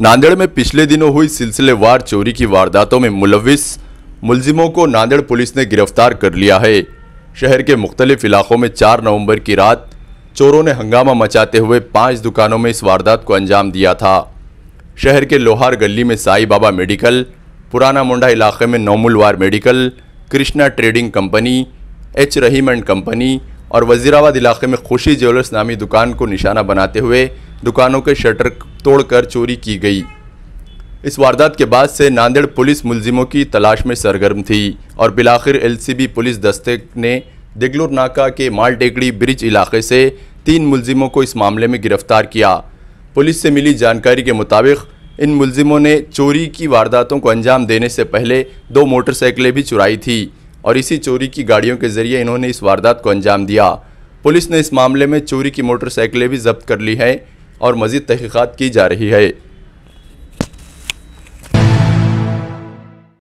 नांदेड़ में पिछले दिनों हुई सिलसिलेवार चोरी की वारदातों में मुलविस मुलजिमों को नांदेड़ पुलिस ने गिरफ्तार कर लिया है शहर के मुख्तलिफ इलाकों में 4 नवंबर की रात चोरों ने हंगामा मचाते हुए पांच दुकानों में इस वारदात को अंजाम दिया था शहर के लोहार गली में साई बाबा मेडिकल पुराना मुंडा इलाके में Nomulwar medical Krishna trading company H Rahim and company और वजीराबाद इलाके में खुशी ज्वेलर्स नामी दुकान को निशाना बनाते हुए दुकानों के शटर तोड़कर चोरी की गई इस वारदात के बाद से नांदेड़ पुलिस मुलजिमों की तलाश में सरगर्म थी और बिलाखिर एलसीबी पुलिस दस्ते ने दिगलुर नाका के मालटेकड़ी ब्रिज इलाके से तीन मुलजिमों को इस मामले में गिरफ्तार किया पुलिस से मिली जानकारी के मुताबिक इन मुलजिमों ने चोरी की वारदातों को अंजाम देने से पहले दो मोटरसाइकिलें भी चुराई थी और इसी चोरी की गाड़ियों के जरिए इन्होंने इस वारदात को अंजाम दिया पुलिस ने इस मामले में चोरी की मोटरसाइकिलें भी जब्त कर ली हैं और मजीद तहकीक़ात की जा रही है